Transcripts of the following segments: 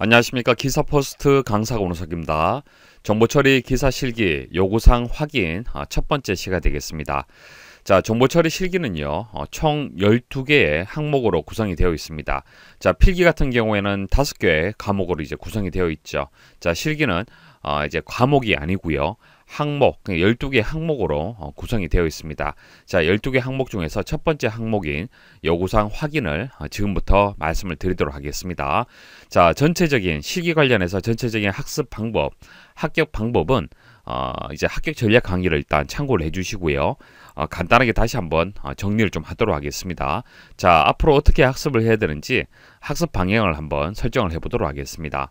안녕하십니까 기사포스트 강사 오노석입니다. 정보처리 기사 실기 요구사항 확인 아, 첫 번째 시가 되겠습니다. 자, 정보처리 실기는요, 어, 총 12개의 항목으로 구성이 되어 있습니다. 자, 필기 같은 경우에는 5개의 과목으로 이제 구성이 되어 있죠. 자, 실기는 어, 이제 과목이 아니고요. 항목, 12개 그러니까 항목으로 어, 구성이 되어 있습니다. 자, 12개 항목 중에서 첫 번째 항목인 요구사항 확인을 어, 지금부터 말씀을 드리도록 하겠습니다. 자, 전체적인 실기 관련해서 전체적인 학습 방법, 합격 방법은 어, 이제 합격 전략 강의를 일단 참고를 해주시고요. 어, 간단하게 다시 한번 어, 정리를 좀 하도록 하겠습니다. 자, 앞으로 어떻게 학습을 해야 되는지 학습 방향을 한번 설정을 해보도록 하겠습니다.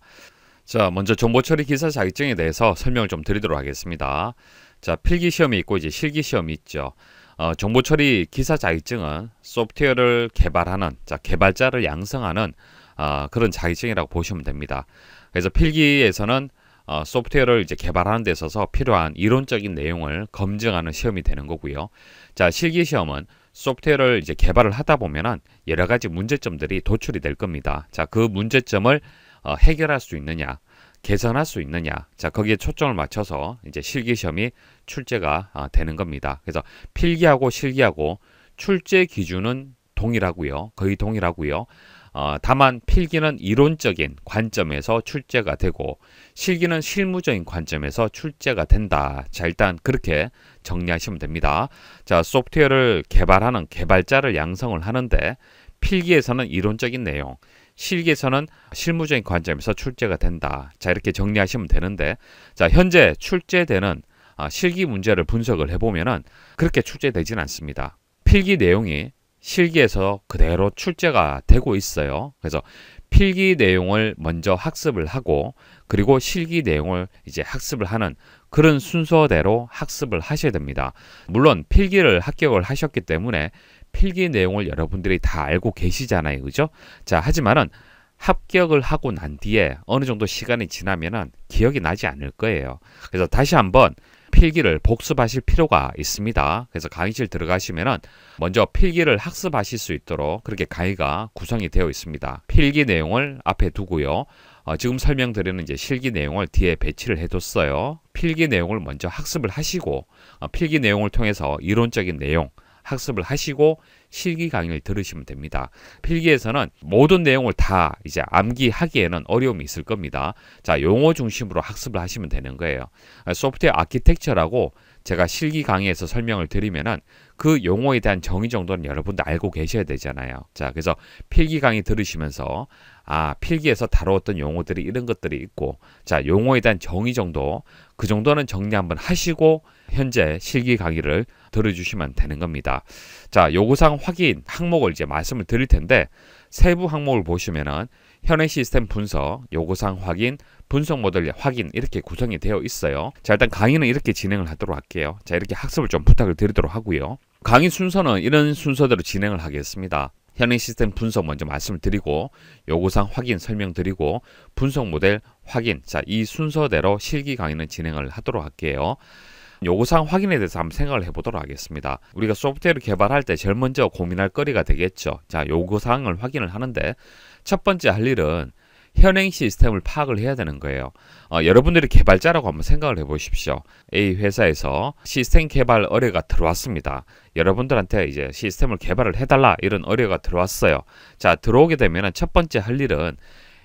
자, 먼저 정보 처리 기사 자격증에 대해서 설명을 좀 드리도록 하겠습니다. 자, 필기 시험이 있고 이제 실기 시험이 있죠. 어, 정보 처리 기사 자격증은 소프트웨어를 개발하는 자, 개발자를 양성하는 어, 그런 자격증이라고 보시면 됩니다. 그래서 필기에서는 어, 소프트웨어를 이제 개발하는 데 있어서 필요한 이론적인 내용을 검증하는 시험이 되는 거고요. 자, 실기 시험은 소프트웨어를 이제 개발을 하다 보면은 여러 가지 문제점들이 도출이 될 겁니다. 자, 그 문제점을 어, 해결할 수 있느냐, 개선할 수 있느냐. 자, 거기에 초점을 맞춰서 이제 실기 시험이 출제가 어, 되는 겁니다. 그래서 필기하고 실기하고 출제 기준은 동일하고요. 거의 동일하고요. 어, 다만 필기는 이론적인 관점에서 출제가 되고 실기는 실무적인 관점에서 출제가 된다. 자 일단 그렇게 정리하시면 됩니다. 자 소프트웨어를 개발하는 개발자를 양성을 하는데 필기에서는 이론적인 내용, 실기에서는 실무적인 관점에서 출제가 된다. 자 이렇게 정리하시면 되는데 자 현재 출제되는 아, 실기 문제를 분석을 해보면은 그렇게 출제되진 않습니다. 필기 내용이 실기에서 그대로 출제가 되고 있어요. 그래서 필기 내용을 먼저 학습을 하고 그리고 실기 내용을 이제 학습을 하는 그런 순서대로 학습을 하셔야 됩니다. 물론 필기를 합격을 하셨기 때문에 필기 내용을 여러분들이 다 알고 계시잖아요. 그죠? 자, 하지만은 합격을 하고 난 뒤에 어느 정도 시간이 지나면은 기억이 나지 않을 거예요. 그래서 다시 한번 필기를 복습하실 필요가 있습니다. 그래서 강의실 들어가시면은 먼저 필기를 학습하실 수 있도록 그렇게 강의가 구성이 되어 있습니다. 필기 내용을 앞에 두고요. 어, 지금 설명드리는 이제 실기 내용을 뒤에 배치를 해뒀어요. 필기 내용을 먼저 학습을 하시고 어, 필기 내용을 통해서 이론적인 내용 학습을 하시고 실기 강의를 들으시면 됩니다. 필기에서는 모든 내용을 다 이제 암기하기에는 어려움이 있을 겁니다. 자, 용어 중심으로 학습을 하시면 되는 거예요. 아, 소프트웨어 아키텍처라고 제가 실기 강의에서 설명을 드리면은 그 용어에 대한 정의 정도는 여러분도 알고 계셔야 되잖아요. 자, 그래서 필기 강의 들으시면서 아, 필기에서 다루었던 용어들이 이런 것들이 있고 자, 용어에 대한 정의 정도 그 정도는 정리 한번 하시고 현재 실기 강의를 들어주시면 되는 겁니다. 자, 요구사항 확인 항목을 이제 말씀을 드릴 텐데 세부 항목을 보시면은 현행 시스템 분석, 요구사항 확인, 분석 모델 확인 이렇게 구성이 되어 있어요. 자 일단 강의는 이렇게 진행을 하도록 할게요. 자 이렇게 학습을 좀 부탁을 드리도록 하고요. 강의 순서는 이런 순서대로 진행을 하겠습니다. 현행 시스템 분석 먼저 말씀을 드리고 요구사항 확인 설명드리고 분석 모델 확인 자 이 순서대로 실기 강의는 진행을 하도록 할게요. 요구사항 확인에 대해서 한번 생각을 해보도록 하겠습니다. 우리가 소프트웨어를 개발할 때 제일 먼저 고민할 거리가 되겠죠. 자, 요구사항을 확인을 하는데 첫 번째 할 일은 현행 시스템을 파악을 해야 되는 거예요. 어, 여러분들이 개발자라고 한번 생각을 해보십시오. A 회사에서 시스템 개발 의뢰가 들어왔습니다. 여러분들한테 이제 시스템을 개발을 해달라 이런 의뢰가 들어왔어요. 자 들어오게 되면 첫 번째 할 일은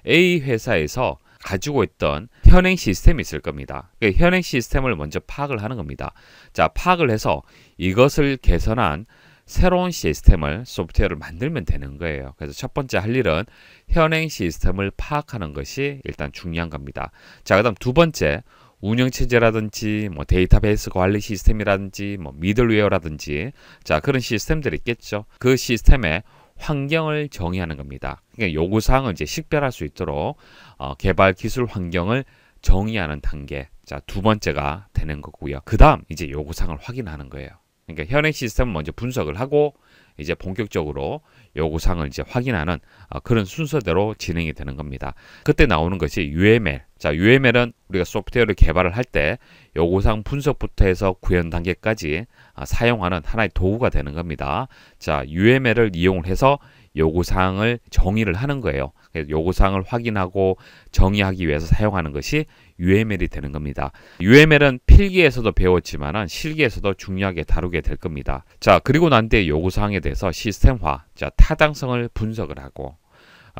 A 회사에서 가지고 있던 현행 시스템이 있을 겁니다. 그 현행 시스템을 먼저 파악을 하는 겁니다. 자 파악을 해서 이것을 개선한 새로운 시스템을 소프트웨어를 만들면 되는 거예요. 그래서 첫 번째 할 일은 현행 시스템을 파악하는 것이 일단 중요한 겁니다. 자, 그다음 두 번째 운영체제라든지 뭐 데이터베이스 관리 시스템이라든지 뭐 미들웨어라든지 자 그런 시스템들이 있겠죠. 그 시스템의 환경을 정의하는 겁니다. 그러니까 요구사항을 이제 식별할 수 있도록 어, 개발 기술 환경을 정의하는 단계. 자, 두 번째가 되는 거고요. 그 다음 이제 요구사항을 확인하는 거예요. 그러니까 현행 시스템을 먼저 분석을 하고 이제 본격적으로 요구사항을 이제 확인하는 어, 그런 순서대로 진행이 되는 겁니다. 그때 나오는 것이 UML. 자, UML은 우리가 소프트웨어를 개발을 할 때 요구사항 분석부터 해서 구현 단계까지 어, 사용하는 하나의 도구가 되는 겁니다. 자, UML을 이용을 해서 요구 사항을 정의를 하는 거예요. 그래서 요구 사항을 확인하고 정의하기 위해서 사용하는 것이 UML이 되는 겁니다. UML은 필기에서도 배웠지만 실기에서도 중요하게 다루게 될 겁니다. 자, 그리고 난 뒤에 요구 사항에 대해서 시스템화, 자, 타당성을 분석을 하고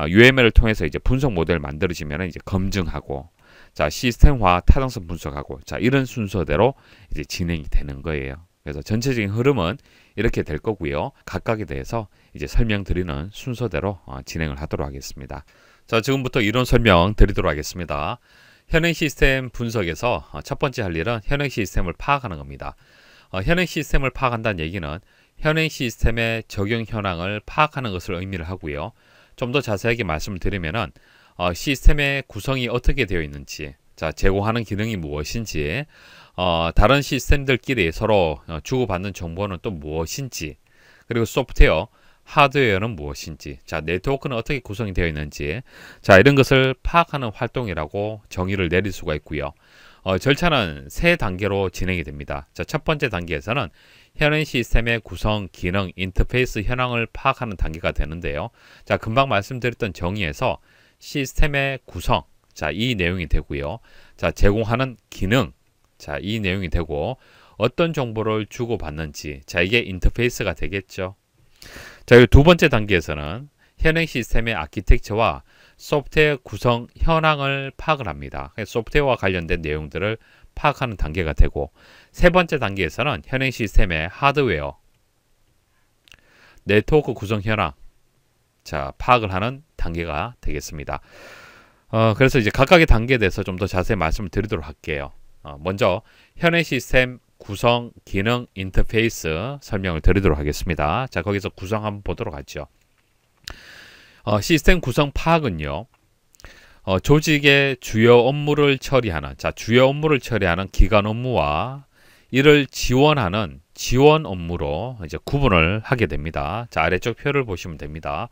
UML을 어, 통해서 이제 분석 모델 만들어지면 이제 검증하고 자 시스템화 타당성 분석하고 자 이런 순서대로 이제 진행이 되는 거예요. 그래서 전체적인 흐름은 이렇게 될 거고요. 각각에 대해서 이제 설명드리는 순서대로 어, 진행을 하도록 하겠습니다. 자, 지금부터 이론 설명 드리도록 하겠습니다. 현행 시스템 분석에서 어, 첫 번째 할 일은 현행 시스템을 파악하는 겁니다. 어, 현행 시스템을 파악한다는 얘기는 현행 시스템의 적용 현황을 파악하는 것을 의미를 하고요. 좀 더 자세하게 말씀드리면은 어, 시스템의 구성이 어떻게 되어 있는지, 자 제공하는 기능이 무엇인지, 어, 다른 시스템들끼리 서로 어, 주고받는 정보는 또 무엇인지 그리고 소프트웨어 하드웨어는 무엇인지 자 네트워크는 어떻게 구성이 되어 있는지 자 이런 것을 파악하는 활동이라고 정의를 내릴 수가 있고요 어, 절차는 세 단계로 진행이 됩니다 자첫 번째 단계에서는 현행 시스템의 구성, 기능, 인터페이스 현황을 파악하는 단계가 되는데요 자 금방 말씀드렸던 정의에서 시스템의 구성 자 이 내용이 되고요 자 제공하는 기능 자, 이 내용이 되고 어떤 정보를 주고받는지 자, 이게 인터페이스가 되겠죠. 자, 두 번째 단계에서는 현행 시스템의 아키텍처와 소프트웨어 구성 현황을 파악을 합니다. 소프트웨어와 관련된 내용들을 파악하는 단계가 되고 세 번째 단계에서는 현행 시스템의 하드웨어, 네트워크 구성 현황 자 파악을 하는 단계가 되겠습니다. 어, 그래서 이제 각각의 단계에 대해서 좀 더 자세히 말씀을 드리도록 할게요. 어, 먼저 현행 시스템 구성 기능 인터페이스 설명을 드리도록 하겠습니다. 자, 거기서 구성 한번 보도록 하죠. 어, 시스템 구성 파악은요. 어, 조직의 주요 업무를 처리하는 자, 주요 업무를 처리하는 기간 업무와 이를 지원하는 지원 업무로 이제 구분을 하게 됩니다. 자, 아래쪽 표를 보시면 됩니다.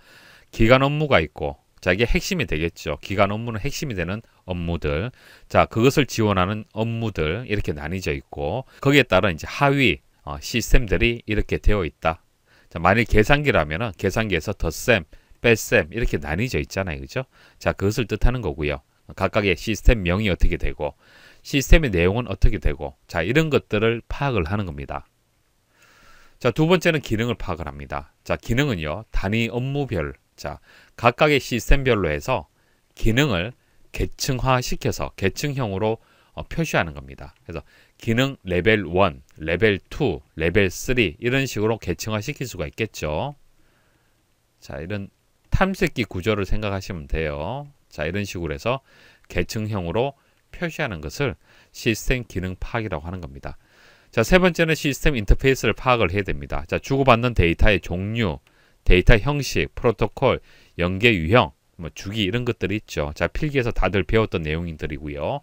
기간 업무가 있고 자기의 핵심이 되겠죠. 기간 업무는 핵심이 되는 업무들. 자, 그것을 지원하는 업무들 이렇게 나뉘져 있고 거기에 따른 이제 하위 어, 시스템들이 이렇게 되어 있다. 자, 만일 계산기라면 계산기에서 덧셈, 뺄셈 이렇게 나뉘져 있잖아요. 그죠? 자, 그것을 뜻하는 거고요. 각각의 시스템 명이 어떻게 되고 시스템의 내용은 어떻게 되고 자, 이런 것들을 파악을 하는 겁니다. 자, 두 번째는 기능을 파악을 합니다. 자, 기능은요. 단위 업무별 자, 각각의 시스템별로 해서 기능을 계층화시켜서 계층형으로 어, 표시하는 겁니다. 그래서 기능 레벨 1, 레벨 2, 레벨 3 이런 식으로 계층화시킬 수가 있겠죠. 자, 이런 탐색기 구조를 생각하시면 돼요. 자, 이런 식으로 해서 계층형으로 표시하는 것을 시스템 기능 파악이라고 하는 겁니다. 자, 세 번째는 시스템 인터페이스를 파악을 해야 됩니다. 자, 주고받는 데이터의 종류, 데이터 형식, 프로토콜, 연계 유형, 뭐 주기 이런 것들이 있죠. 자, 필기에서 다들 배웠던 내용들이고요.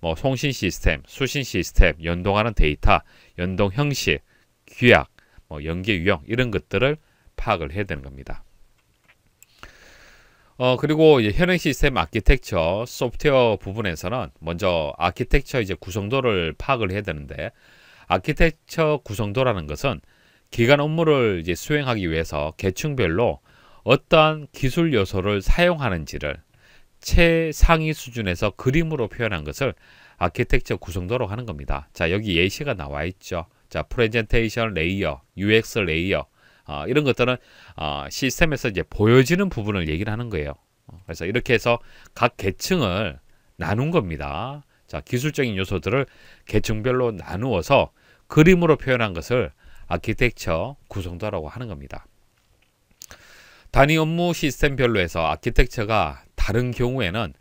뭐 송신 시스템, 수신 시스템, 연동하는 데이터, 연동 형식, 규약, 뭐 연계 유형 이런 것들을 파악을 해야 되는 겁니다. 어 그리고 현행 시스템 아키텍처 소프트웨어 부분에서는 먼저 아키텍처 이제 구성도를 파악을 해야 되는데 아키텍처 구성도라는 것은 기간 업무를 이제 수행하기 위해서 계층별로 어떠한 기술 요소를 사용하는지를 최상위 수준에서 그림으로 표현한 것을 아키텍처 구성도로 하는 겁니다. 자 여기 예시가 나와 있죠. 자 프레젠테이션 레이어, UX 레이어 어, 이런 것들은 어, 시스템에서 이제 보여지는 부분을 얘기를 하는 거예요. 어, 그래서 이렇게 해서 각 계층을 나눈 겁니다. 자 기술적인 요소들을 계층별로 나누어서 그림으로 표현한 것을 아키텍처 구성도라고 하는 겁니다. 단위 업무 시스템별로 해서 아키텍처가 다른 경우에는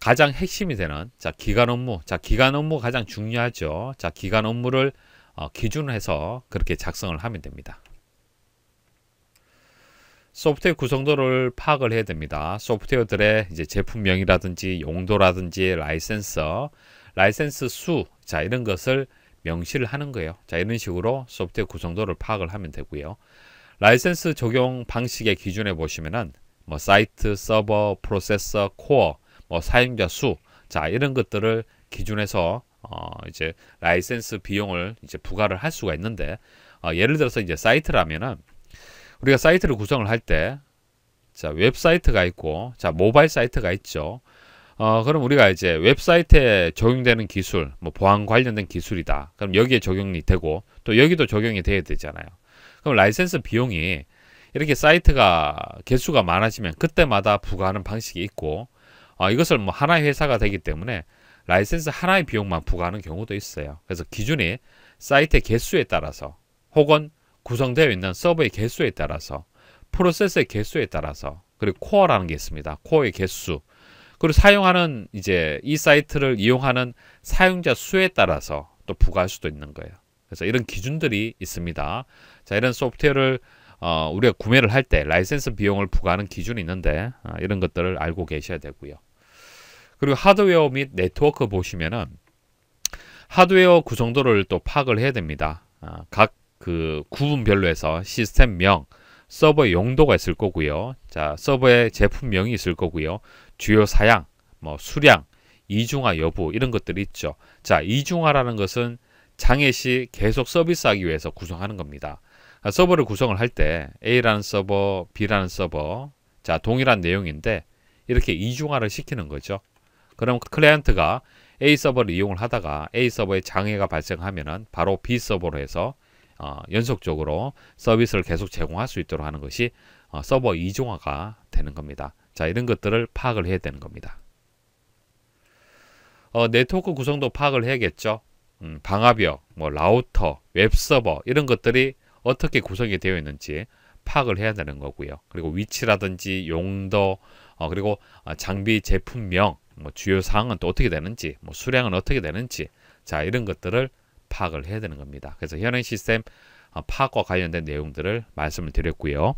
가장 핵심이 되는 자 기간 업무 자 기간 업무 가장 중요하죠 자 기간 업무를 어, 기준해서 그렇게 작성을 하면 됩니다 소프트웨어 구성도를 파악을 해야 됩니다 소프트웨어들의 이제 제품명이라든지 용도라든지 라이센서 라이센스 수자 이런 것을 명시를 하는 거예요. 자 이런 식으로 소프트웨어 구성도를 파악을 하면 되고요. 라이센스 적용 방식의 기준에 보시면은 뭐 사이트, 서버, 프로세서, 코어, 뭐 사용자 수, 자 이런 것들을 기준해서 어 이제 라이센스 비용을 이제 부과를 할 수가 있는데 어 예를 들어서 이제 사이트라면은 우리가 사이트를 구성을 할 때 자 웹사이트가 있고 자 모바일 사이트가 있죠. 어, 그럼 우리가 이제 웹사이트에 적용되는 기술, 뭐 보안 관련된 기술이다. 그럼 여기에 적용이 되고 또 여기도 적용이 돼야 되잖아요. 그럼 라이센스 비용이 이렇게 사이트가 개수가 많아지면 그때마다 부과하는 방식이 있고 어, 이것을 뭐 하나의 회사가 되기 때문에 라이센스 하나의 비용만 부과하는 경우도 있어요. 그래서 기준이 사이트의 개수에 따라서 혹은 구성되어 있는 서버의 개수에 따라서 프로세스의 개수에 따라서 그리고 코어라는 게 있습니다. 코어의 개수 그리고 사용하는 이제 이 사이트를 이용하는 사용자 수에 따라서 또 부과할 수도 있는 거예요. 그래서 이런 기준들이 있습니다. 자, 이런 소프트웨어를 어, 우리가 구매를 할 때 라이센스 비용을 부과하는 기준이 있는데 어, 이런 것들을 알고 계셔야 되고요. 그리고 하드웨어 및 네트워크 보시면은 하드웨어 구성도를 또 파악을 해야 됩니다. 어, 아, 각그 구분별로 해서 시스템명, 서버 용도가 있을 거고요. 자, 서버에 제품명이 있을 거고요. 주요 사양, 뭐 수량, 이중화 여부 이런 것들이 있죠. 자, 이중화라는 것은 장애 시 계속 서비스하기 위해서 구성하는 겁니다. 아, 서버를 구성을 할 때 A라는 서버, B라는 서버 자 동일한 내용인데 이렇게 이중화를 시키는 거죠. 그럼 클라이언트가 A 서버를 이용을 하다가 A 서버에 장애가 발생하면은 바로 B 서버로 해서 어, 연속적으로 서비스를 계속 제공할 수 있도록 하는 것이 어, 서버 이중화가 되는 겁니다. 자 이런 것들을 파악을 해야 되는 겁니다. 어, 네트워크 구성도 파악을 해야겠죠. 음, 방화벽, 뭐 라우터, 웹서버 이런 것들이 어떻게 구성이 되어 있는지 파악을 해야 되는 거고요. 그리고 위치라든지 용도, 어, 그리고 어, 장비 제품명, 뭐 주요 사항은 또 어떻게 되는지, 뭐 수량은 어떻게 되는지, 자 이런 것들을 파악을 해야 되는 겁니다. 그래서 현행 시스템 어, 파악과 관련된 내용들을 말씀을 드렸고요.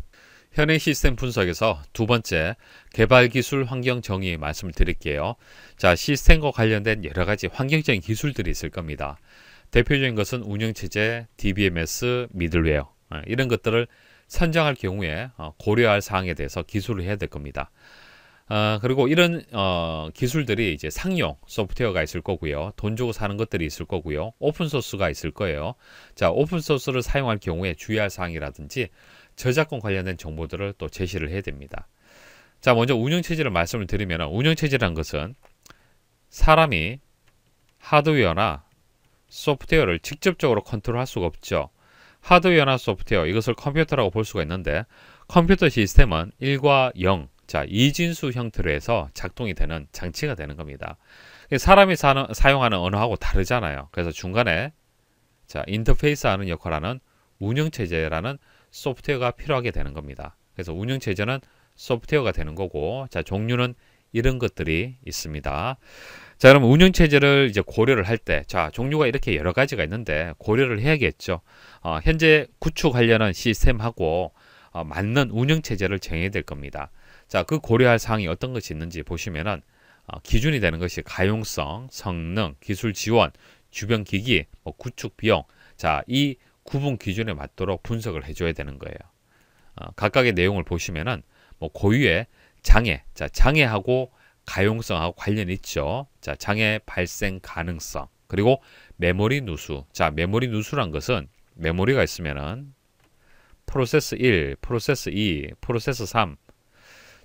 현행 시스템 분석에서 두 번째 개발 기술 환경 정의 말씀을 드릴게요. 자, 시스템과 관련된 여러 가지 환경적인 기술들이 있을 겁니다. 대표적인 것은 운영체제, DBMS, 미들웨어 어, 이런 것들을 선정할 경우에 어, 고려할 사항에 대해서 기술을 해야 될 겁니다. 어, 그리고 이런 어, 기술들이 이제 상용 소프트웨어가 있을 거고요. 돈 주고 사는 것들이 있을 거고요. 오픈소스가 있을 거예요. 자, 오픈소스를 사용할 경우에 주의할 사항이라든지 저작권 관련된 정보들을 또 제시를 해야 됩니다. 자, 먼저 운영체제를 말씀을 드리면 운영체제란 것은 사람이 하드웨어나 소프트웨어를 직접적으로 컨트롤할 수가 없죠. 하드웨어나 소프트웨어 이것을 컴퓨터라고 볼 수가 있는데 컴퓨터 시스템은 1과 0, 자 이진수 형태로 해서 작동이 되는 장치가 되는 겁니다. 사람이 사는, 사용하는 언어하고 다르잖아요. 그래서 중간에 자 인터페이스하는 역할하는 운영체제라는 소프트웨어가 필요하게 되는 겁니다. 그래서 운영체제는 소프트웨어가 되는 거고 자 종류는 이런 것들이 있습니다. 자 그럼 운영체제를 이제 고려를 할 때자 종류가 이렇게 여러 가지가 있는데 고려를 해야겠죠. 어, 현재 구축하려는 시스템하고 어, 맞는 운영체제를 정해야 될 겁니다. 자 그 고려할 사항이 어떤 것이 있는지 보시면은 어, 기준이 되는 것이 가용성, 성능, 기술 지원, 주변 기기, 뭐 구축 비용 자이 구분 기준에 맞도록 분석을 해줘야 되는 거예요. 어, 각각의 내용을 보시면은 뭐 고유의 장애, 자 장애하고 가용성하고 관련 있죠. 자 장애 발생 가능성 그리고 메모리 누수, 자 메모리 누수란 것은 메모리가 있으면은 프로세스 1, 프로세스 2, 프로세스 3,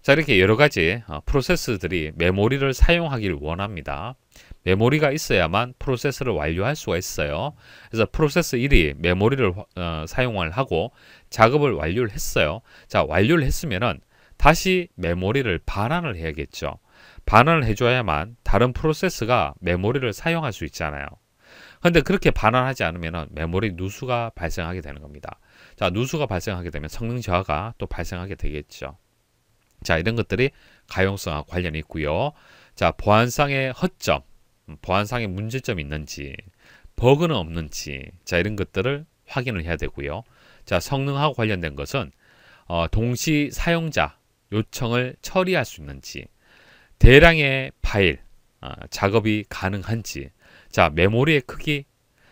자 이렇게 여러 가지 어, 프로세스들이 메모리를 사용하길 원합니다. 메모리가 있어야만 프로세스를 완료할 수가 있어요. 그래서 프로세스 1이 메모리를 어, 사용을 하고 작업을 완료를 했어요. 자, 완료를 했으면은 다시 메모리를 반환을 해야겠죠. 반환을 해줘야만 다른 프로세스가 메모리를 사용할 수 있잖아요. 근데 그렇게 반환하지 않으면 메모리 누수가 발생하게 되는 겁니다. 자, 누수가 발생하게 되면 성능 저하가 또 발생하게 되겠죠. 자, 이런 것들이 가용성과 관련이 있고요. 자, 보안상의 허점. 음, 보안상의 문제점이 있는지 버그는 없는지 자 이런 것들을 확인을 해야 되고요. 자 성능하고 관련된 것은 어, 동시 사용자 요청을 처리할 수 있는지 대량의 파일 어, 작업이 가능한지 자 메모리의 크기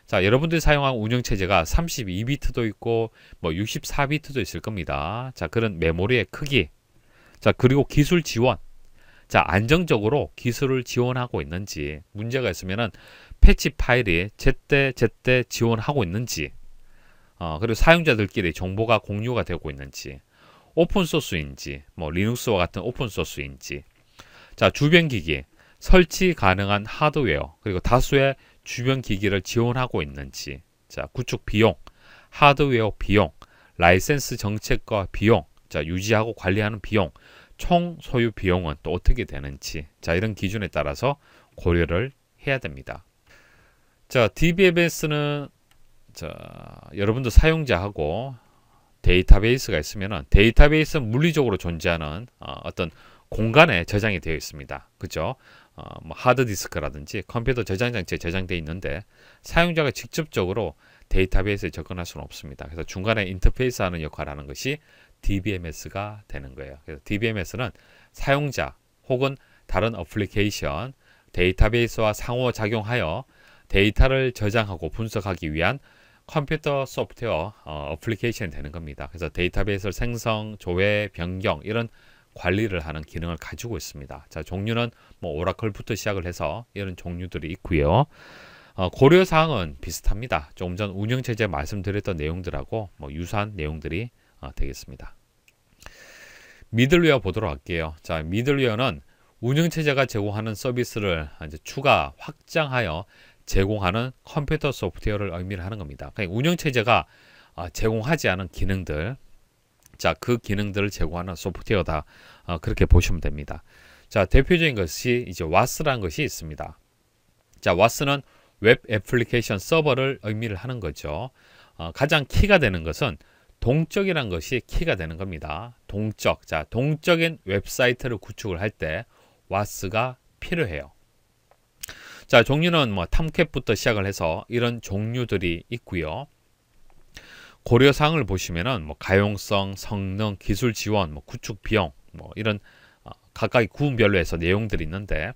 자 여러분들이 사용한 운영체제가 32비트도 있고 뭐 64비트도 있을 겁니다. 자 그런 메모리의 크기 자 그리고 기술 지원 자, 안정적으로 기술을 지원하고 있는지, 문제가 있으면 패치 파일이 제때 제때 지원하고 있는지, 어, 그리고 사용자들끼리 정보가 공유가 되고 있는지, 오픈소스인지, 뭐 리눅스와 같은 오픈소스인지, 자, 주변 기기, 설치 가능한 하드웨어, 그리고 다수의 주변 기기를 지원하고 있는지, 자, 구축 비용, 하드웨어 비용, 라이센스 정책과 비용, 자, 유지하고 관리하는 비용, 총 소유 비용은 또 어떻게 되는지 자 이런 기준에 따라서 고려를 해야 됩니다. 자 DBMS는 자 여러분도 사용자하고 데이터베이스가 있으면 데이터베이스는 물리적으로 존재하는 어, 떤 공간에 저장이 되어 있습니다. 그죠? 어, 뭐 하드디스크라든지 컴퓨터 저장장치에 저장되어 있는데 사용자가 직접적으로 데이터베이스에 접근할 수는 없습니다. 그래서 중간에 인터페이스 하는 역할을 하는 것이 DBMS가 되는 거예요. 그래서 DBMS는 사용자 혹은 다른 어플리케이션 데이터베이스와 상호작용하여 데이터를 저장하고 분석하기 위한 컴퓨터 소프트웨어 어, 플리케이션이 되는 겁니다. 그래서 데이터베이스를 생성, 조회, 변경 이런 관리를 하는 기능을 가지고 있습니다. 자, 종류는 뭐 오라클부터 시작을 해서 이런 종류들이 있고요. 어, 고려 사항은 비슷합니다. 조금 전 운영체제 말씀드렸던 내용들하고 뭐 유사한 내용들이 아, 되겠습니다. 미들웨어 보도록 할게요. 자, 미들웨어는 운영체제가 제공하는 서비스를 이제 추가 확장하여 제공하는 컴퓨터 소프트웨어를 의미 하는 겁니다. 그러니까 운영체제가 아, 제공하지 않은 기능들, 자, 그 기능들을 제공하는 소프트웨어다. 어, 그렇게 보시면 됩니다. 자, 대표적인 것이 이제 와스라는 것이 있습니다. 자, 와스는 웹 애플리케이션 서버를 의미 하는 거죠. 어, 가장 키가 되는 것은 동적이란 것이 키가 되는 겁니다. 동적. 자, 동적인 웹사이트를 구축을 할 때 와스가 필요해요. 자, 종류는 뭐 탐캡부터 시작을 해서 이런 종류들이 있고요. 고려 사항을 보시면은 뭐 가용성, 성능, 기술 지원, 뭐 구축 비용, 뭐 이런 어, 각각의 구분별로 해서 내용들이 있는데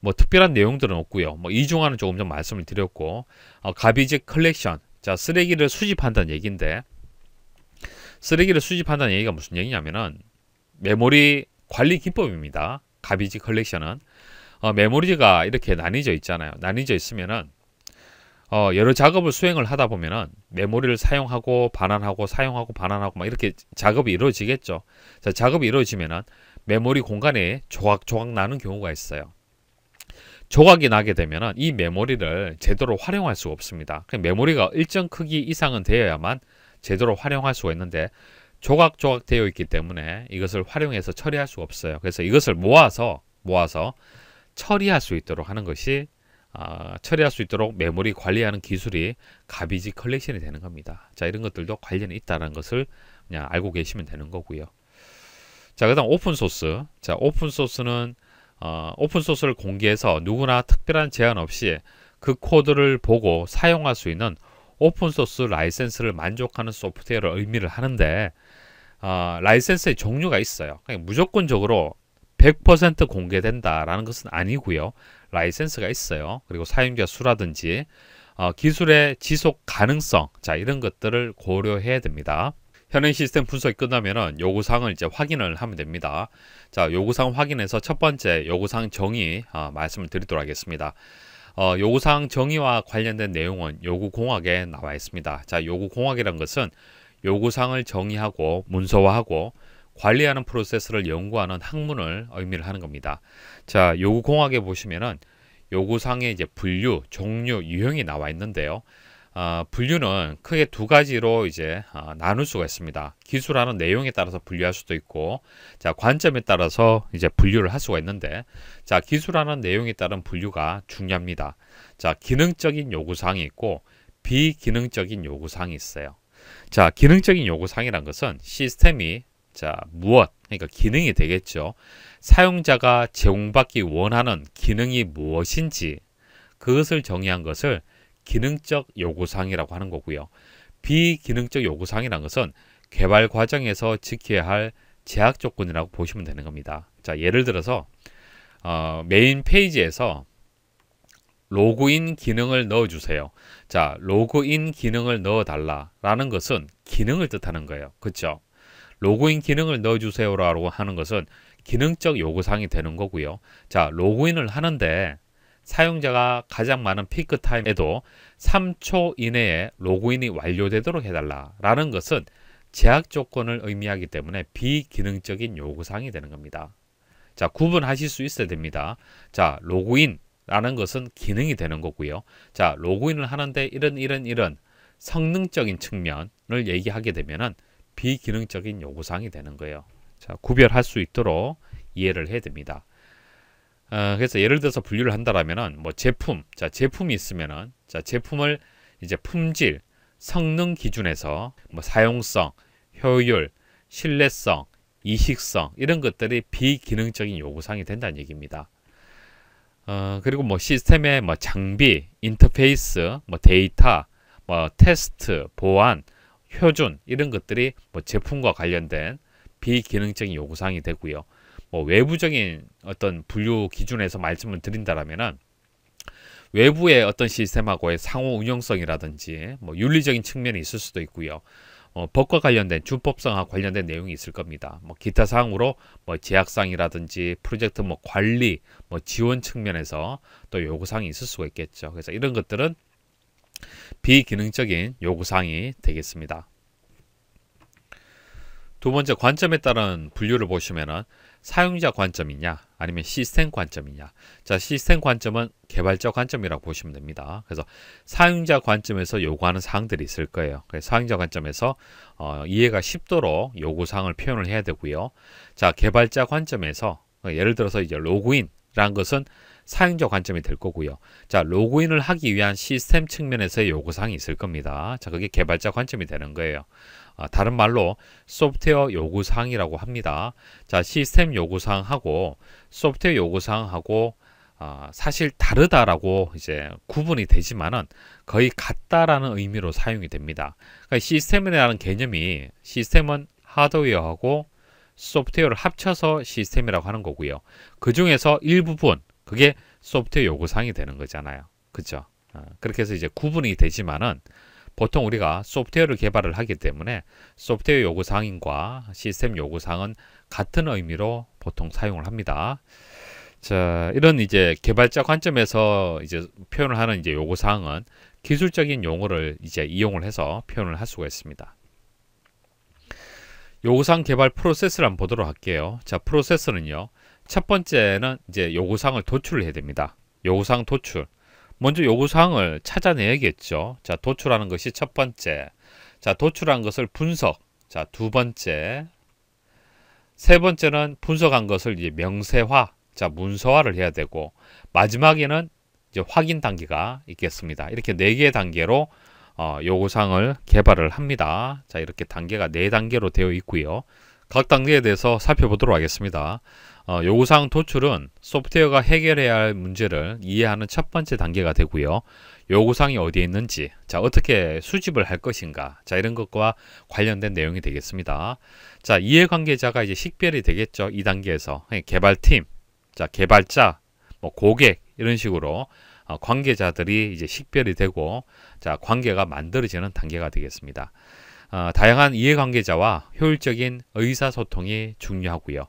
뭐 특별한 내용들은 없고요. 뭐 이중화는 조금 전 말씀을 드렸고 어, 가비지 컬렉션 자 쓰레기를 수집한다는 얘기인데 쓰레기를 수집한다는 얘기가 무슨 얘기냐면은 메모리 관리 기법입니다. 가비지 컬렉션은 어, 메모리가 이렇게 나뉘어 있잖아요. 나뉘어 있으면은 어, 여러 작업을 수행을 하다 보면은 메모리를 사용하고 반환하고 사용하고 반환하고 막 이렇게 작업이 이루어지겠죠. 자, 작업이 이루어지면은 메모리 공간에 조각조각 나는 경우가 있어요. 조각이 나게 되면 이 메모리를 제대로 활용할 수 없습니다. 그 메모리가 일정 크기 이상은 되어야만 제대로 활용할 수가 있는데 조각조각 되어 있기 때문에 이것을 활용해서 처리할 수가 없어요. 그래서 이것을 모아서 모아서 처리할 수 있도록 하는 것이 아, 처리할 수 있도록 메모리 관리하는 기술이 가비지 컬렉션이 되는 겁니다. 자 이런 것들도 관련이 있다는 것을 그냥 알고 계시면 되는 거고요. 자 그다음 오픈소스. 자 오픈소스는 어, 오픈소스를 공개해서 누구나 특별한 제한 없이 그 코드를 보고 사용할 수 있는 오픈소스 라이센스를 만족하는 소프트웨어를 의미를 하는데 어, 라이센스의 종류가 있어요. 그냥 무조건적으로 100% 공개된다라는 것은 아니고요. 라이센스가 있어요. 그리고 사용자 수라든지 어, 기술의 지속 가능성 자 이런 것들을 고려해야 됩니다. 현행 시스템 분석이 끝나면은 요구사항을 이제 확인을 하면 됩니다. 자, 요구사항 확인해서 첫 번째 요구사항 정의 어, 말씀을 드리도록 하겠습니다. 어, 요구사항 정의와 관련된 내용은 요구공학에 나와 있습니다. 자, 요구공학이란 것은 요구사항을 정의하고 문서화하고 관리하는 프로세스를 연구하는 학문을 의미를 하는 겁니다. 자, 요구공학에 보시면은 요구사항의 이제 분류, 종류, 유형이 나와 있는데요. 어, 분류는 크게 두 가지로 이제 어, 나눌 수가 있습니다. 기술하는 내용에 따라서 분류할 수도 있고, 자 관점에 따라서 이제 분류를 할 수가 있는데, 자 기술하는 내용에 따른 분류가 중요합니다. 자 기능적인 요구사항이 있고 비기능적인 요구사항이 있어요. 자 기능적인 요구사항이란 것은 시스템이 자 무엇 그러니까 기능이 되겠죠. 사용자가 제공받기 원하는 기능이 무엇인지 그것을 정의한 것을 기능적 요구사항이라고 하는 거고요. 비기능적 요구사항이란 것은 개발 과정에서 지켜야 할 제약 조건이라고 보시면 되는 겁니다. 자, 예를 들어서 어, 메인 페이지에서 로그인 기능을 넣어주세요. 자, 로그인 기능을 넣어달라라는 것은 기능을 뜻하는 거예요. 그렇죠? 로그인 기능을 넣어주세요라고 하는 것은 기능적 요구사항이 되는 거고요. 자, 로그인을 하는데 사용자가 가장 많은 피크 타임에도 3초 이내에 로그인이 완료되도록 해달라라는 것은 제약 조건을 의미하기 때문에 비기능적인 요구사항이 되는 겁니다. 자, 구분하실 수 있어야 됩니다. 자, 로그인라는 것은 기능이 되는 거고요. 자, 로그인을 하는데 이런 이런 이런 성능적인 측면을 얘기하게 되면은 비기능적인 요구사항이 되는 거예요. 자, 구별할 수 있도록 이해를 해야 됩니다. 어, 그래서 예를 들어서 분류를 한다라면은 뭐 제품, 자 제품이 있으면은 자 제품을 이제 품질, 성능 기준에서 뭐 사용성, 효율, 신뢰성, 이식성 이런 것들이 비기능적인 요구사항이 된다는 얘기입니다. 어, 그리고 뭐 시스템의 뭐 장비, 인터페이스, 뭐 데이터, 뭐 테스트, 보안, 표준 이런 것들이 뭐 제품과 관련된 비기능적인 요구사항이 되고요. 뭐 외부적인 어떤 분류 기준에서 말씀을 드린다라면은 외부의 어떤 시스템하고의 상호 운영성이라든지 뭐 윤리적인 측면이 있을 수도 있고요. 어, 법과 관련된 준법성과 관련된 내용이 있을 겁니다. 뭐 기타 사항으로 뭐 제약 사항이라든지 프로젝트 뭐 관리, 뭐 지원 측면에서 또 요구 사항이 있을 수가 있겠죠. 그래서 이런 것들은 비기능적인 요구 사항이 되겠습니다. 두 번째 관점에 따른 분류를 보시면은 사용자 관점이냐 아니면 시스템 관점이냐 자 시스템 관점은 개발자 관점이라고 보시면 됩니다 그래서 사용자 관점에서 요구하는 사항들이 있을 거예요 그래서 사용자 관점에서 어, 이해가 쉽도록 요구사항을 표현을 해야 되고요 자 개발자 관점에서 예를 들어서 이제 로그인 라는 것은 사용자 관점이 될 거고요. 자, 로그인을 하기 위한 시스템 측면에서의 요구사항이 있을 겁니다. 자, 그게 개발자 관점이 되는 거예요. 아, 다른 말로 소프트웨어 요구사항이라고 합니다. 자, 시스템 요구사항하고 소프트웨어 요구사항하고 아, 사실 다르다라고 이제 구분이 되지만은 거의 같다라는 의미로 사용이 됩니다. 그러니까 시스템이라는 개념이 시스템은 하드웨어하고 소프트웨어를 합쳐서 시스템이라고 하는 거고요. 그 중에서 일부분 그게 소프트웨어 요구사항이 되는 거잖아요. 그렇죠? 그렇게 해서 이제 구분이 되지만은 보통 우리가 소프트웨어를 개발을 하기 때문에 소프트웨어 요구사항과 시스템 요구사항은 같은 의미로 보통 사용을 합니다. 자, 이런 이제 개발자 관점에서 이제 표현을 하는 이제 요구사항은 기술적인 용어를 이제 이용을 해서 표현을 할 수가 있습니다. 요구사항 개발 프로세스를 한번 보도록 할게요. 자, 프로세스는요. 첫 번째는 이제 요구사항을 도출을 해야 됩니다. 요구사항 도출. 먼저 요구사항을 찾아내야겠죠. 자, 도출하는 것이 첫 번째. 자, 도출한 것을 분석. 자, 두 번째. 세 번째는 분석한 것을 이제 명세화. 자, 문서화를 해야 되고 마지막에는 이제 확인 단계가 있겠습니다. 이렇게 네 개의 단계로 어, 요구사항을 개발을 합니다. 자, 이렇게 단계가 네 단계로 되어 있고요. 각 단계에 대해서 살펴보도록 하겠습니다. 어, 요구사항 도출은 소프트웨어가 해결해야 할 문제를 이해하는 첫 번째 단계가 되고요. 요구사항이 어디에 있는지, 자 어떻게 수집을 할 것인가, 자 이런 것과 관련된 내용이 되겠습니다. 자 이해관계자가 이제 식별이 되겠죠. 이 단계에서 예, 개발팀, 자 개발자, 뭐 고객 이런 식으로 어, 관계자들이 이제 식별이 되고, 자 관계가 만들어지는 단계가 되겠습니다. 어, 다양한 이해관계자와 효율적인 의사소통이 중요하고요.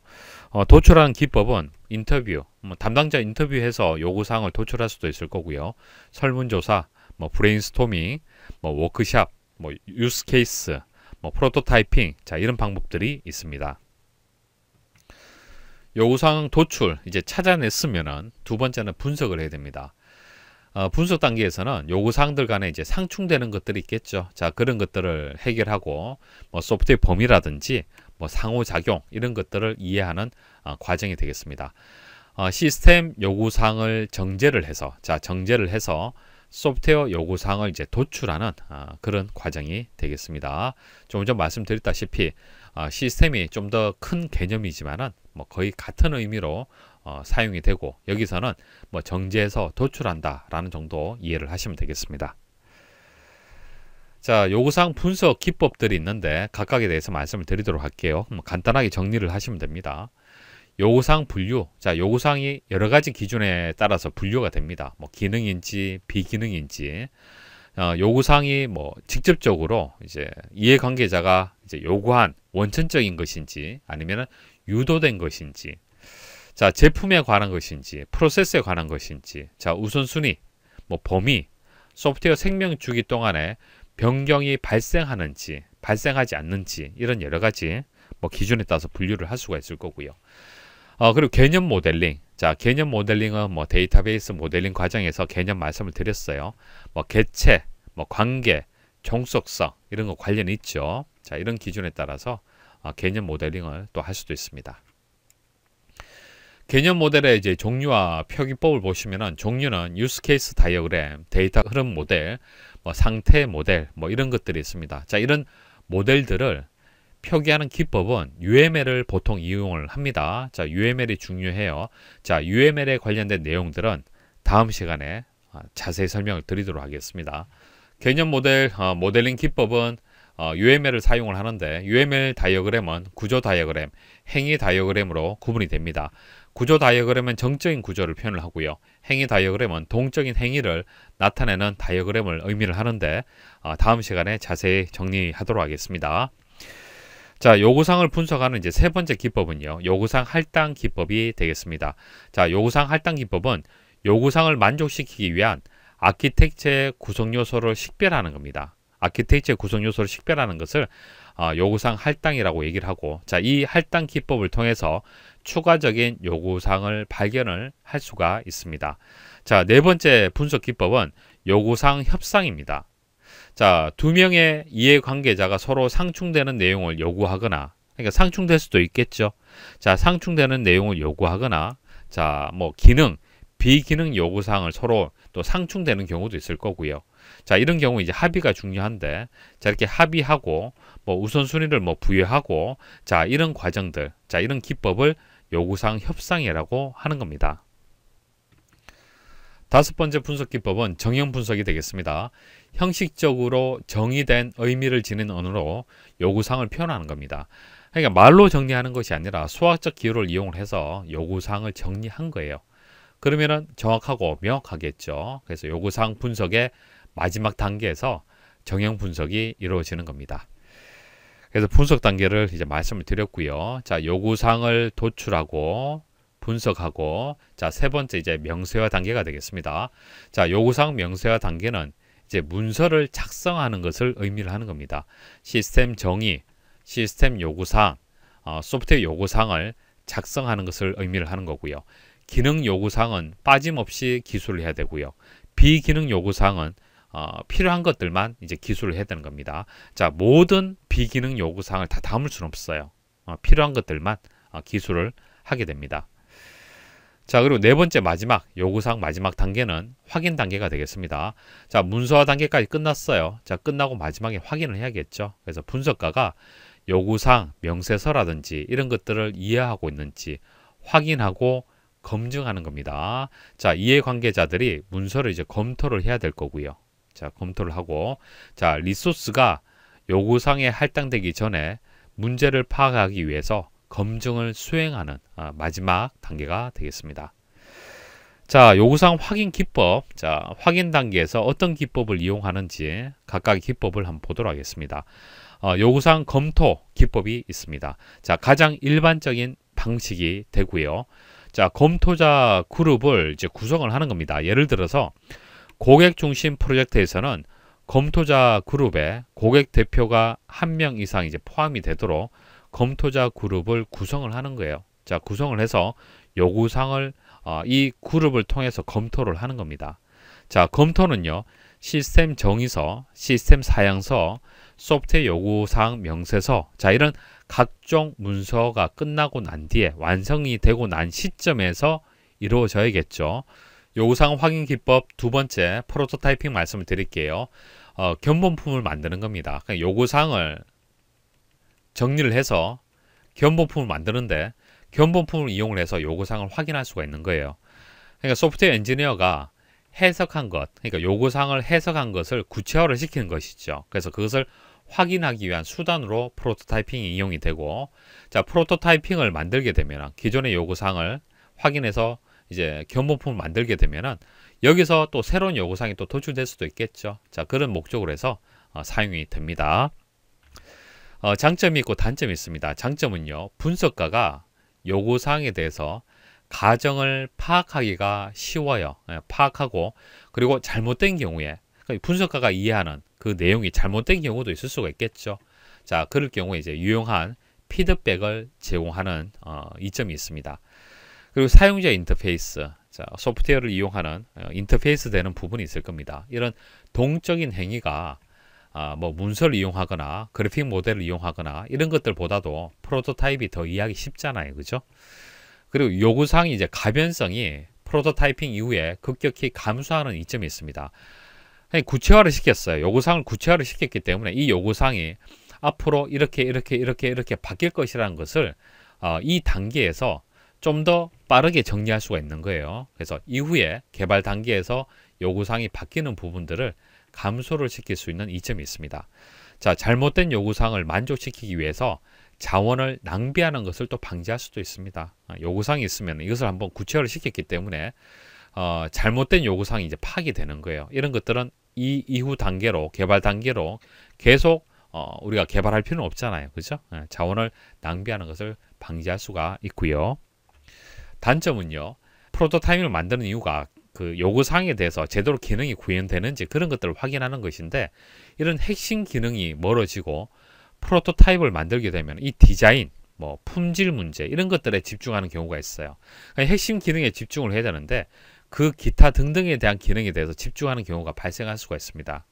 어, 도출하는 기법은 인터뷰, 뭐, 담당자 인터뷰해서 요구사항을 도출할 수도 있을 거고요. 설문조사, 뭐 브레인스토밍, 뭐 워크샵, 뭐 유스케이스, 뭐 프로토타이핑, 자 이런 방법들이 있습니다. 요구사항 도출 이제 찾아냈으면두 번째는 분석을 해야 됩니다. 어, 분석 단계에서는 요구 사항들 간에 이제 상충되는 것들이 있겠죠. 자 그런 것들을 해결하고 뭐 소프트웨어 범위라든지 뭐 상호작용 이런 것들을 이해하는 어, 과정이 되겠습니다. 어, 시스템 요구 사항을 정제를 해서 자 정제를 해서 소프트웨어 요구 사항을 이제 도출하는 어, 그런 과정이 되겠습니다. 조금 전 말씀드렸다시피 어, 시스템이 좀 더 큰 개념이지만은 뭐 거의 같은 의미로 어, 사용이 되고 여기서는 뭐 정지해서 도출한다라는 정도 이해를 하시면 되겠습니다. 자, 요구사항 분석 기법들이 있는데 각각에 대해서 말씀을 드리도록 할게요. 음, 간단하게 정리를 하시면 됩니다. 요구사항 분류. 자, 요구사항이 여러 가지 기준에 따라서 분류가 됩니다. 뭐 기능인지 비기능인지. 어, 요구사항이 뭐 직접적으로 이제 이해관계자가 이제 요구한 원천적인 것인지 아니면 유도된 것인지 자, 제품에 관한 것인지, 프로세스에 관한 것인지, 자, 우선순위, 뭐 범위, 소프트웨어 생명 주기 동안에 변경이 발생하는지, 발생하지 않는지 이런 여러 가지 뭐 기준에 따라서 분류를 할 수가 있을 거고요. 어, 그리고 개념 모델링. 자, 개념 모델링은 뭐 데이터베이스 모델링 과정에서 개념 말씀을 드렸어요. 뭐 개체, 뭐 관계, 종속성 이런 거 관련이 있죠. 자, 이런 기준에 따라서 어, 개념 모델링을 또 할 수도 있습니다. 개념 모델의 이제 종류와 표기법을 보시면은 종류는 유스 케이스 다이어그램, 데이터 흐름 모델, 뭐 상태 모델 뭐 이런 것들이 있습니다. 자, 이런 모델들을 표기하는 기법은 UML을 보통 이용을 합니다. 자, UML이 중요해요. 자, UML에 관련된 내용들은 다음 시간에 아, 자세히 설명을 드리도록 하겠습니다. 개념 모델, 어, 모델링 기법은 어, UML을 사용을 하는데 UML 다이어그램은 구조 다이어그램, 행위 다이어그램으로 구분이 됩니다. 구조 다이어그램은 정적인 구조를 표현을 하고요. 행위 다이어그램은 동적인 행위를 나타내는 다이어그램을 의미를 하는데 어, 다음 시간에 자세히 정리하도록 하겠습니다. 자, 요구사항을 분석하는 이제 세 번째 기법은요. 요구사항 할당 기법이 되겠습니다. 자, 요구사항 할당 기법은 요구사항을 만족시키기 위한 아키텍처의 구성 요소를 식별하는 겁니다. 아키텍처의 구성 요소를 식별하는 것을 어, 요구사항 할당이라고 얘기를 하고 자 이 할당 기법을 통해서 추가적인 요구사항을 발견을 할 수가 있습니다. 자 네 번째 분석 기법은 요구사항 협상입니다. 자 두 명의 이해관계자가 서로 상충되는 내용을 요구하거나 그러니까 상충될 수도 있겠죠. 자 상충되는 내용을 요구하거나 자 뭐 기능 비기능 요구사항을 서로 또 상충되는 경우도 있을 거고요. 자 이런 경우 이제 합의가 중요한데 자 이렇게 합의하고 뭐 우선순위를 뭐 부여하고 자 이런 과정들 자 이런 기법을 요구사항 협상이라고 하는 겁니다. 다섯 번째 분석 기법은 정형 분석이 되겠습니다. 형식적으로 정의된 의미를 지닌 언어로 요구사항을 표현하는 겁니다. 그러니까 말로 정리하는 것이 아니라 수학적 기호를 이용해서 요구사항을 정리한 거예요. 그러면은 정확하고 명확하겠죠. 그래서 요구사항 분석의 마지막 단계에서 정형 분석이 이루어지는 겁니다. 그래서 분석 단계를 이제 말씀을 드렸고요. 자, 요구사항을 도출하고 분석하고 자, 세 번째 이제 명세화 단계가 되겠습니다. 자, 요구사항 명세화 단계는 이제 문서를 작성하는 것을 의미를 하는 겁니다. 시스템 정의, 시스템 요구사항, 어, 소프트웨어 요구사항을 작성하는 것을 의미를 하는 거고요. 기능 요구사항은 빠짐없이 기술을 해야 되고요. 비기능 요구사항은 어, 필요한 것들만 이제 기술을 해야 되는 겁니다. 자, 모든 비기능 요구사항을 다 담을 수는 없어요. 어, 필요한 것들만 어, 기술을 하게 됩니다. 자, 그리고 네 번째 마지막 요구사항 마지막 단계는 확인 단계가 되겠습니다. 자, 문서화 단계까지 끝났어요. 자, 끝나고 마지막에 확인을 해야겠죠. 그래서 분석가가 요구사항, 명세서라든지 이런 것들을 이해하고 있는지 확인하고 검증하는 겁니다. 자, 이해관계자들이 문서를 이제 검토를 해야 될 거고요. 자 검토를 하고 자 리소스가 요구사항에 할당되기 전에 문제를 파악하기 위해서 검증을 수행하는 아, 마지막 단계가 되겠습니다. 자, 요구사항 확인 기법. 자, 확인 단계에서 어떤 기법을 이용하는지 각각의 기법을 한번 보도록 하겠습니다. 어, 요구사항 검토 기법이 있습니다. 자, 가장 일반적인 방식이 되고요. 자, 검토자 그룹을 이제 구성을 하는 겁니다. 예를 들어서 고객 중심 프로젝트에서는 검토자 그룹에 고객 대표가 한 명 이상 이제 포함이 되도록 검토자 그룹을 구성을 하는 거예요. 자, 구성을 해서 요구사항을 어, 이 그룹을 통해서 검토를 하는 겁니다. 자, 검토는요. 시스템 정의서, 시스템 사양서, 소프트웨어 요구사항 명세서 자 이런 각종 문서가 끝나고 난 뒤에 완성이 되고 난 시점에서 이루어져야겠죠. 요구사항 확인 기법 두 번째 프로토타이핑 말씀을 드릴게요. 어, 견본품을 만드는 겁니다. 그러니까 요구사항을 정리를 해서 견본품을 만드는데 견본품을 이용을 해서 요구사항을 확인할 수가 있는 거예요. 그러니까 소프트웨어 엔지니어가 해석한 것, 그러니까 요구사항을 해석한 것을 구체화를 시키는 것이죠. 그래서 그것을 확인하기 위한 수단으로 프로토타이핑이 이용이 되고 자 프로토타이핑을 만들게 되면 기존의 요구사항을 확인해서 이제 견본품을 만들게 되면은 여기서 또 새로운 요구사항이 또 도출될 수도 있겠죠. 자, 그런 목적으로 해서 어, 사용이 됩니다. 어, 장점이 있고 단점이 있습니다. 장점은요. 분석가가 요구사항에 대해서 가정을 파악하기가 쉬워요. 예, 파악하고 그리고 잘못된 경우에 그러니까 분석가가 이해하는 그 내용이 잘못된 경우도 있을 수가 있겠죠. 자, 그럴 경우에 이제 유용한 피드백을 제공하는 어, 이점이 있습니다. 그리고 사용자 인터페이스, 자, 소프트웨어를 이용하는 어, 인터페이스 되는 부분이 있을 겁니다. 이런 동적인 행위가 아, 뭐 문서를 이용하거나 그래픽 모델을 이용하거나 이런 것들보다도 프로토타입이 더 이해하기 쉽잖아요. 그죠? 그리고 요구사항이 이제 가변성이 프로토타이핑 이후에 급격히 감소하는 이점이 있습니다. 구체화를 시켰어요. 요구사항을 구체화를 시켰기 때문에 이 요구사항이 앞으로 이렇게 이렇게 이렇게 이렇게 바뀔 것이라는 것을 어, 이 단계에서 좀더 빠르게 정리할 수가 있는 거예요. 그래서 이후에 개발 단계에서 요구사항이 바뀌는 부분들을 감소를 시킬 수 있는 이점이 있습니다. 자, 잘못된 요구사항을 만족시키기 위해서 자원을 낭비하는 것을 또 방지할 수도 있습니다. 아, 요구사항이 있으면 이것을 한번 구체화를 시켰기 때문에 어, 잘못된 요구사항이 이제 파기되는 거예요. 이런 것들은 이 이후 단계로 개발 단계로 계속 어, 우리가 개발할 필요는 없잖아요. 그죠? 예, 자원을 낭비하는 것을 방지할 수가 있고요. 단점은요. 프로토타입을 만드는 이유가 그 요구 사항에 대해서 제대로 기능이 구현되는지 그런 것들을 확인하는 것인데 이런 핵심 기능이 멀어지고 프로토타입을 만들게 되면 이 디자인, 뭐 품질 문제 이런 것들에 집중하는 경우가 있어요. 그러니까 핵심 기능에 집중을 해야 되는데 그 기타 등등에 대한 기능에 대해서 집중하는 경우가 발생할 수가 있습니다.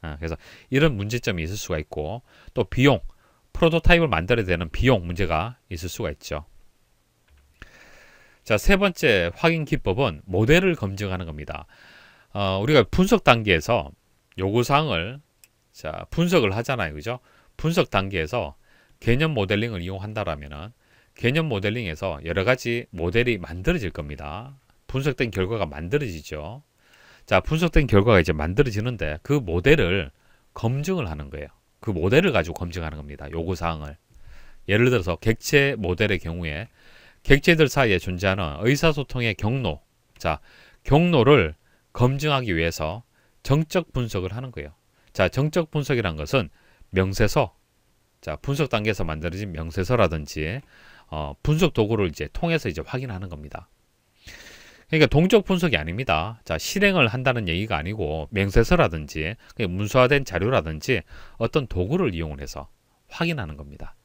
아, 그래서 이런 문제점이 있을 수가 있고 또 비용, 프로토타입을 만들어야 되는 비용 문제가 있을 수가 있죠. 자, 세 번째 확인 기법은 모델을 검증하는 겁니다. 어, 우리가 분석 단계에서 요구사항을 자, 분석을 하잖아요. 그죠? 분석 단계에서 개념 모델링을 이용한다라면은 개념 모델링에서 여러 가지 모델이 만들어질 겁니다. 분석된 결과가 만들어지죠. 자, 분석된 결과가 이제 만들어지는데 그 모델을 검증을 하는 거예요. 그 모델을 가지고 검증하는 겁니다. 요구사항을. 예를 들어서 객체 모델의 경우에 객체들 사이에 존재하는 의사소통의 경로, 자 경로를 검증하기 위해서 정적 분석을 하는 거예요. 자 정적 분석이란 것은 명세서, 자 분석 단계에서 만들어진 명세서라든지 어, 분석 도구를 이제 통해서 이제 확인하는 겁니다. 그러니까 동적 분석이 아닙니다. 자, 실행을 한다는 얘기가 아니고 명세서라든지 문서화된 자료라든지 어떤 도구를 이용을 해서 확인하는 겁니다.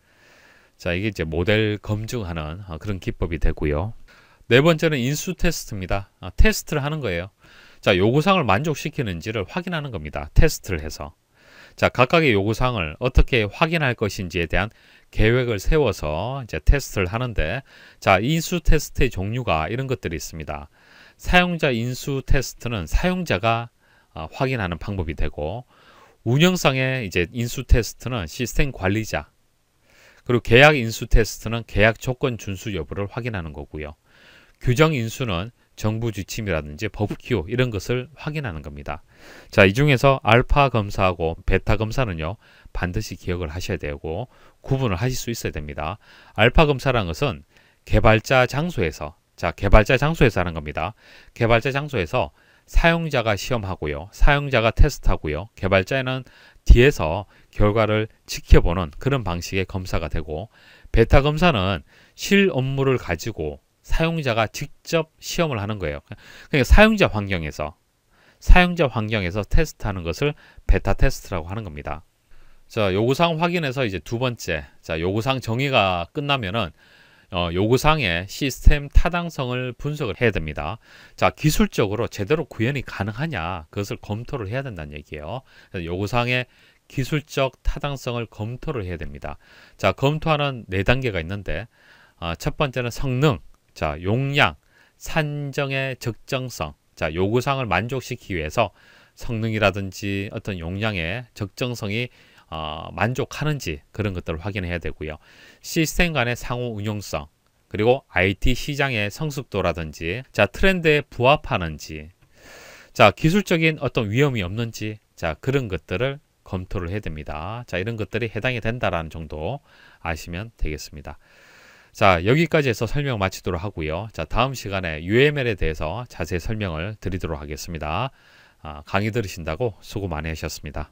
자, 이게 이제 모델 검증하는 어, 그런 기법이 되고요. 네 번째는 인수 테스트입니다. 아, 테스트를 하는 거예요. 자, 요구사항을 만족시키는지를 확인하는 겁니다. 테스트를 해서. 자, 각각의 요구사항을 어떻게 확인할 것인지에 대한 계획을 세워서 이제 테스트를 하는데, 자, 인수 테스트의 종류가 이런 것들이 있습니다. 사용자 인수 테스트는 사용자가 어, 확인하는 방법이 되고, 운영상의 이제 인수 테스트는 시스템 관리자, 그리고 계약 인수 테스트는 계약 조건 준수 여부를 확인하는 거고요. 규정 인수는 정부 지침이라든지 법규 이런 것을 확인하는 겁니다. 자, 이 중에서 알파 검사하고 베타 검사는요. 반드시 기억을 하셔야 되고 구분을 하실 수 있어야 됩니다. 알파 검사라는 것은 개발자 장소에서 자, 개발자 장소에서 하는 겁니다. 개발자 장소에서 사용자가 시험하고요. 사용자가 테스트하고요. 개발자는 에 뒤에서 결과를 지켜보는 그런 방식의 검사가 되고 베타 검사는 실 업무를 가지고 사용자가 직접 시험을 하는 거예요. 그러니까 사용자 환경에서 사용자 환경에서 테스트하는 것을 베타 테스트라고 하는 겁니다. 자, 요구사항 확인해서 이제 두 번째. 자, 요구사항 정의가 끝나면은 어, 요구사항의 시스템 타당성을 분석을 해야 됩니다. 자, 기술적으로 제대로 구현이 가능하냐 그것을 검토를 해야 된다는 얘기예요. 요구사항의 기술적 타당성을 검토를 해야 됩니다. 자, 검토하는 네 단계가 있는데 어, 첫 번째는 성능, 자, 용량, 산정의 적정성, 자, 요구사항을 만족시키기 위해서 성능이라든지 어떤 용량의 적정성이 어, 만족하는지 그런 것들을 확인해야 되고요. 시스템 간의 상호 운용성 그리고 IT 시장의 성숙도라든지 자 트렌드에 부합하는지 자 기술적인 어떤 위험이 없는지 자 그런 것들을 검토를 해야 됩니다. 자 이런 것들이 해당이 된다라는 정도 아시면 되겠습니다. 자 여기까지 해서 설명 마치도록 하고요. 자 다음 시간에 UML에 대해서 자세히 설명을 드리도록 하겠습니다. 아, 강의 들으신다고 수고 많이 하셨습니다.